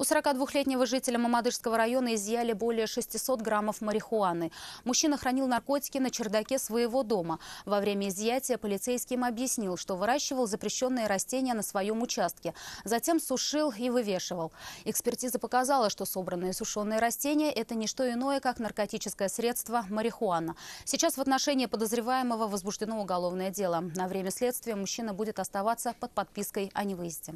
У 42-летнего жителя Мамадышского района изъяли более 600 граммов марихуаны. Мужчина хранил наркотики на чердаке своего дома. Во время изъятия полицейский полицейским объяснил, что выращивал запрещенные растения на своем участке. Затем сушил и вывешивал. Экспертиза показала, что собранные сушеные растения – это не что иное, как наркотическое средство марихуана. Сейчас в отношении подозреваемого возбуждено уголовное дело. На время следствия мужчина будет оставаться под подпиской о невыезде.